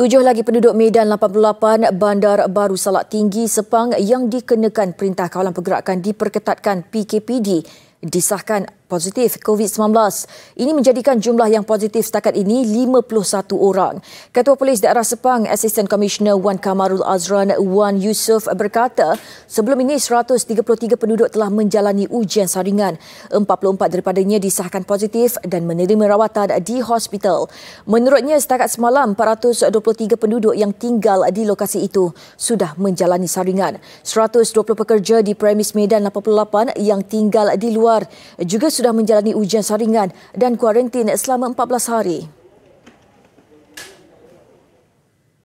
Tujuh lagi penduduk Medan 88 Bandar Baru Salak Tinggi Sepang yang dikenakan Perintah Kawalan Pergerakan diperketatkan PKPD disahkan positif COVID-19. Ini menjadikan jumlah yang positif setakat ini 51 orang. Ketua Polis Daerah Sepang, Assistant Commissioner Wan Kamarul Azran Wan Yusof berkata, sebelum ini 133 penduduk telah menjalani ujian saringan. 44 daripadanya disahkan positif dan menerima rawatan di hospital. Menurutnya, setakat semalam, 423 penduduk yang tinggal di lokasi itu sudah menjalani saringan. 120 pekerja di premis Medan 88 yang tinggal di luar juga sudah menjalani ujian saringan dan kuarantin selama 14 hari.